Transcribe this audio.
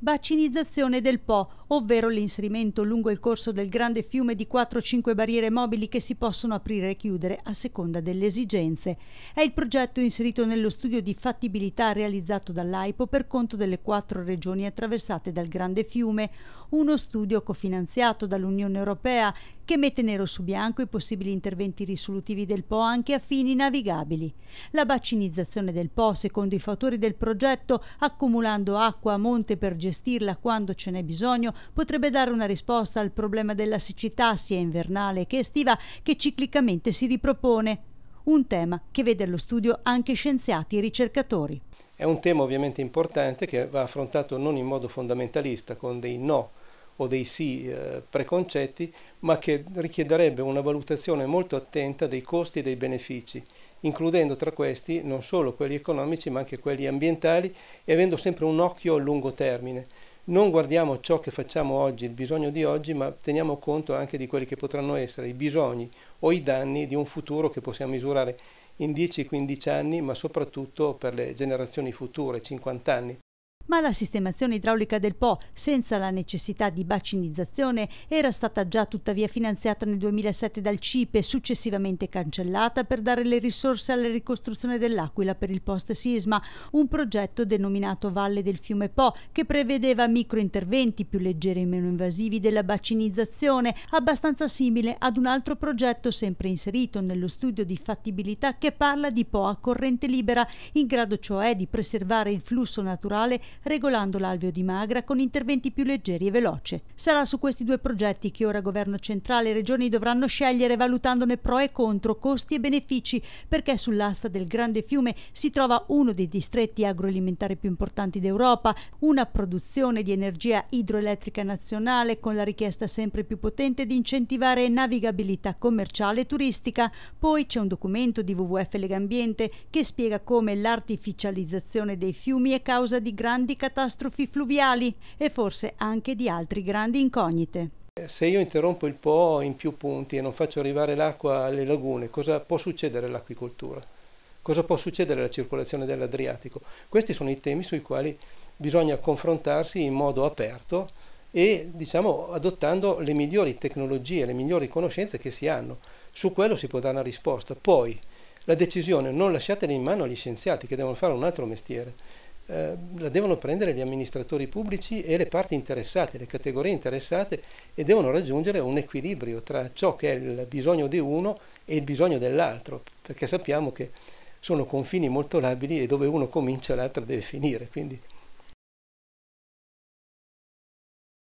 Bacinizzazione del Po, ovvero l'inserimento lungo il corso del grande fiume di 4-5 barriere mobili che si possono aprire e chiudere a seconda delle esigenze. È il progetto inserito nello studio di fattibilità realizzato dall'AIPO per conto delle quattro regioni attraversate dal grande fiume, uno studio cofinanziato dall'Unione Europea che mette nero su bianco i possibili interventi risolutivi del Po anche a fini navigabili. La bacinizzazione del Po, secondo i fattori del progetto, accumulando acqua a monte per gestirla quando ce n'è bisogno, potrebbe dare una risposta al problema della siccità sia invernale che estiva che ciclicamente si ripropone. Un tema che vede allo studio anche scienziati e ricercatori. È un tema ovviamente importante che va affrontato non in modo fondamentalista, con dei no o dei sì eh, preconcetti, ma che richiederebbe una valutazione molto attenta dei costi e dei benefici, includendo tra questi non solo quelli economici ma anche quelli ambientali e avendo sempre un occhio a lungo termine non guardiamo ciò che facciamo oggi, il bisogno di oggi, ma teniamo conto anche di quelli che potranno essere i bisogni o i danni di un futuro che possiamo misurare in 10-15 anni, ma soprattutto per le generazioni future, 50 anni ma la sistemazione idraulica del Po, senza la necessità di bacinizzazione, era stata già tuttavia finanziata nel 2007 dal CIPE, successivamente cancellata per dare le risorse alla ricostruzione dell'Aquila per il post-sisma, un progetto denominato Valle del Fiume Po, che prevedeva microinterventi più leggeri e meno invasivi della bacinizzazione, abbastanza simile ad un altro progetto sempre inserito nello studio di fattibilità che parla di Po a corrente libera, in grado cioè di preservare il flusso naturale regolando l'alveo di Magra con interventi più leggeri e veloci. Sarà su questi due progetti che ora governo centrale e regioni dovranno scegliere valutandone pro e contro, costi e benefici, perché sull'asta del Grande Fiume si trova uno dei distretti agroalimentari più importanti d'Europa, una produzione di energia idroelettrica nazionale con la richiesta sempre più potente di incentivare navigabilità commerciale e turistica. Poi c'è un documento di WWF Legambiente che spiega come l'artificializzazione dei fiumi è causa di grandi grandi catastrofi fluviali e forse anche di altre grandi incognite. Se io interrompo il Po in più punti e non faccio arrivare l'acqua alle lagune, cosa può succedere all'acquicoltura? Cosa può succedere alla circolazione dell'Adriatico? Questi sono i temi sui quali bisogna confrontarsi in modo aperto e diciamo adottando le migliori tecnologie, le migliori conoscenze che si hanno. Su quello si può dare una risposta. Poi la decisione non lasciatela in mano agli scienziati che devono fare un altro mestiere. Eh, la devono prendere gli amministratori pubblici e le parti interessate, le categorie interessate e devono raggiungere un equilibrio tra ciò che è il bisogno di uno e il bisogno dell'altro, perché sappiamo che sono confini molto labili e dove uno comincia l'altro deve finire. Quindi